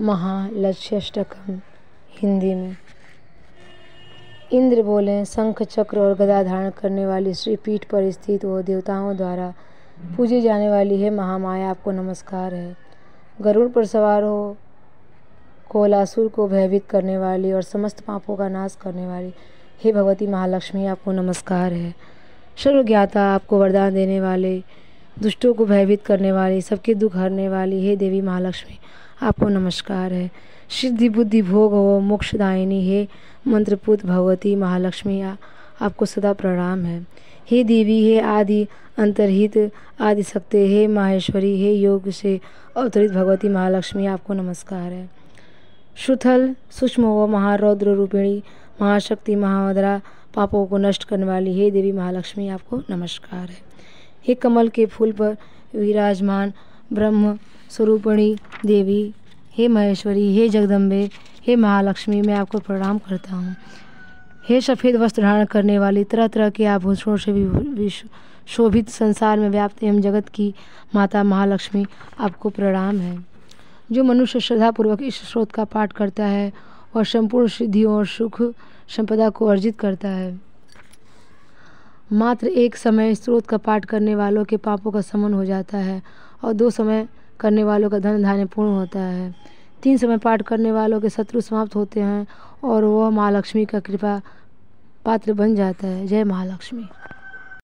महालक्ष्यष्टकम हिंदी में इंद्र बोले शंख चक्र और गदा धारण करने वाली श्री पीठ पर स्थित हो देवताओं द्वारा पूजी जाने वाली है महामाया आपको नमस्कार है गरुड़ पर सवार हो कोलासुर को भयभीत करने वाली और समस्त पापों का नाश करने वाली हे भगवती महालक्ष्मी आपको नमस्कार है सर्वज्ञाता आपको वरदान देने वाले दुष्टों को भयभीत करने वाली सबके दुख हरने वाली हे देवी महालक्ष्मी आपको नमस्कार है सिद्धि बुद्धि भोग हो मोक्षदायिनी हे मंत्रपुत भगवती महालक्ष्मी आ, आपको सदा प्रणाम है हे देवी हे आदि अंतरहित आदि सत्य हे माहेश्वरी हे योग से अवतरित भगवती महालक्ष्मी आपको नमस्कार है सुथल सूक्ष्म व महारौद्र रूपिणी महाशक्ति महामद्रा पापों को नष्ट करने वाली हे देवी महालक्ष्मी आपको नमस्कार है हे कमल के फूल पर विराजमान ब्रह्म स्वरूपणी देवी हे महेश्वरी हे जगदम्बे हे महालक्ष्मी मैं आपको प्रणाम करता हूँ हे सफ़ेद वस्त्र धारण करने वाली तरह तरह के आभूषणों से शोभित संसार में व्याप्त एवं जगत की माता महालक्ष्मी आपको प्रणाम है जो मनुष्य श्रद्धापूर्वक इस स्रोत का पाठ करता है और संपूर्ण सिद्धियों और सुख संपदा को अर्जित करता है मात्र एक समय स्त्रोत का पाठ करने वालों के पापों का समन हो जाता है और दो समय करने वालों का धन धान्य पूर्ण होता है तीन समय पाठ करने वालों के शत्रु समाप्त होते हैं और वह महालक्ष्मी का कृपा पात्र बन जाता है जय महालक्ष्मी